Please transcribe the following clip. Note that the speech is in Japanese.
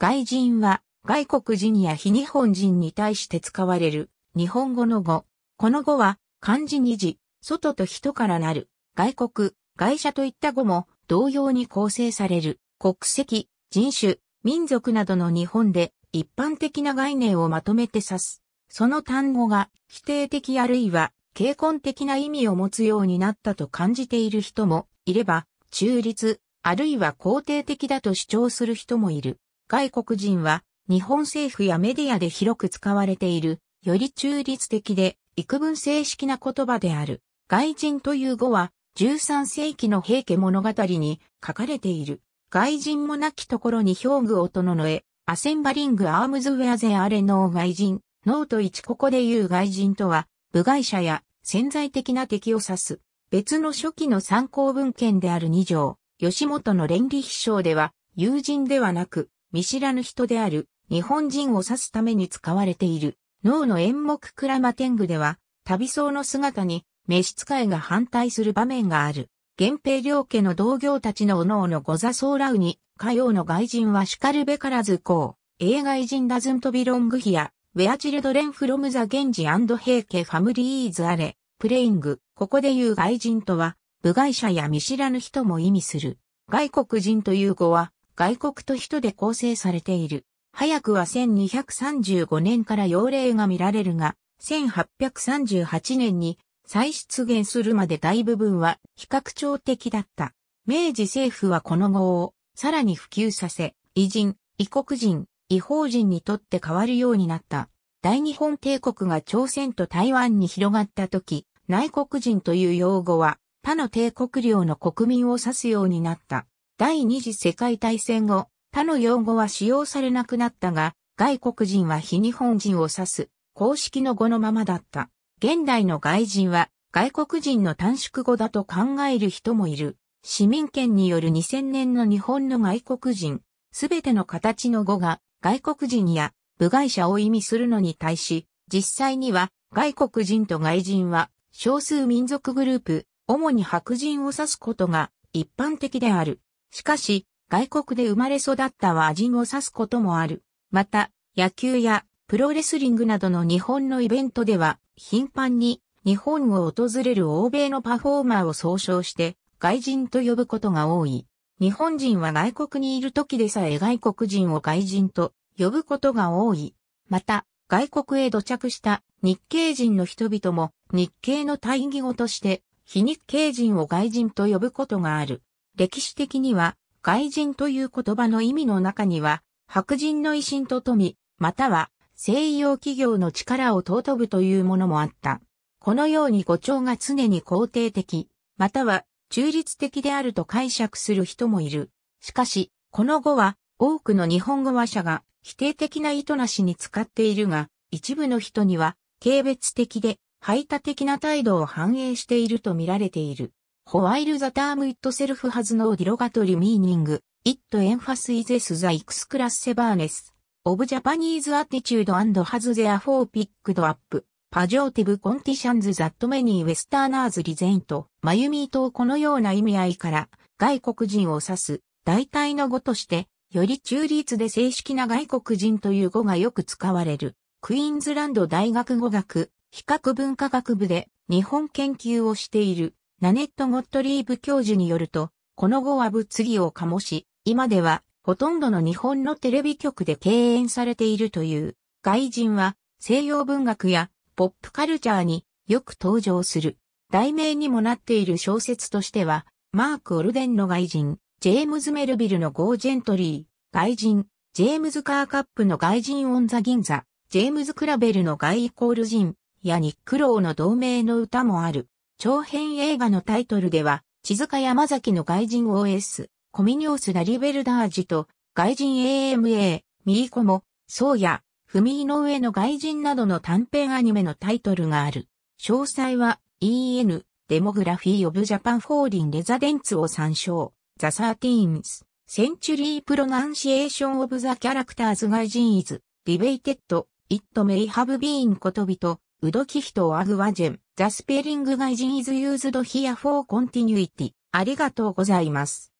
外人は外国人や非日本人に対して使われる日本語の語。この語は漢字二字、外と人からなる、外国、外者といった語も同様に構成される、国籍、人種、民族などの日本で一般的な概念をまとめて指す。その単語が否定的あるいは傾根的な意味を持つようになったと感じている人もいれば、中立、あるいは肯定的だと主張する人もいる。外国人は日本政府やメディアで広く使われている、より中立的で幾分正式な言葉である。外人という語は13世紀の平家物語に書かれている。外人もなきところに兵具を整え、アセンバリングアームズウェアゼアレノー外人、ノート1ここで言う外人とは、部外者や潜在的な敵を指す。別の初期の参考文献である2条、吉本の連理秘書では、友人ではなく、見知らぬ人である日本人を指すために使われている。脳の演目クラマテングでは、旅僧の姿に召使いが反対する場面がある。源平両家の同業たちの脳のゴザ・ソ座ラらうに、曜の外人は叱るべからずこう。映外人ダズントビロングヒア、ウェアチルドレンフロムザゲンジヘーケファムリーズアレ、プレイング。ここで言う外人とは、部外者や見知らぬ人も意味する。外国人という語は、外国と人で構成されている。早くは1235年から幼霊が見られるが、1838年に再出現するまで大部分は比較超的だった。明治政府はこの号をさらに普及させ、偉人、異国人、異邦人にとって変わるようになった。大日本帝国が朝鮮と台湾に広がった時、内国人という用語は他の帝国領の国民を指すようになった。第二次世界大戦後、他の用語は使用されなくなったが、外国人は非日本人を指す、公式の語のままだった。現代の外人は、外国人の短縮語だと考える人もいる。市民権による2000年の日本の外国人、すべての形の語が外国人や部外者を意味するのに対し、実際には外国人と外人は少数民族グループ、主に白人を指すことが一般的である。しかし、外国で生まれ育ったは人を指すこともある。また、野球やプロレスリングなどの日本のイベントでは、頻繁に日本を訪れる欧米のパフォーマーを総称して外人と呼ぶことが多い。日本人は外国にいる時でさえ外国人を外人と呼ぶことが多い。また、外国へ土着した日系人の人々も日系の対義語として非日系人を外人と呼ぶことがある。歴史的には、外人という言葉の意味の中には、白人の威信と富、または西洋企業の力を尊ぶというものもあった。このように語調が常に肯定的、または中立的であると解釈する人もいる。しかし、この語は多くの日本語話者が否定的な意図なしに使っているが、一部の人には軽蔑的で排他的な態度を反映していると見られている。ホワイルザタームイットセルフハズノーディロガトリミーニング、イットエンファスイゼスザイクスクラッセバーネス、オブジャパニーズアティチュードハズゼアフォーピックドアップ、パジオティブコンティシャンズザットメニーウェスターナーズリゼイント、マユミートをこのような意味合いから、外国人を指す、大体の語として、より中立で正式な外国人という語がよく使われる、クイーンズランド大学語学、比較文化学部で、日本研究をしている、ナネット・ゴットリーブ教授によると、この後は物議を醸し、今ではほとんどの日本のテレビ局で敬遠されているという、外人は西洋文学やポップカルチャーによく登場する。題名にもなっている小説としては、マーク・オルデンの外人、ジェームズ・メルビルのゴー・ジェントリー、外人、ジェームズ・カーカップの外人・オン・ザ・ギンザ、ジェームズ・クラベルの外イコール人、やニック・ローの同盟の歌もある。長編映画のタイトルでは、千塚山崎の外人 OS、コミニオス・ラリベルダージと、外人 AMA、ミーコモ、ソーヤ、フミイノウエの外人などの短編アニメのタイトルがある。詳細は EN、デモグラフィー・オブ・ジャパン・フォーリン・レザデンツを参照。ザ・サーティーンズ、センチュリー・プロナンシエーション・オブ・ザ・キャラクターズ・外人イズ、ディベイテッド、イット・メイ・ハブ・ビーン・コトビト、ウド・キヒト・アグワジェン。The spelling guide is used here for continuity. ありがとうございます。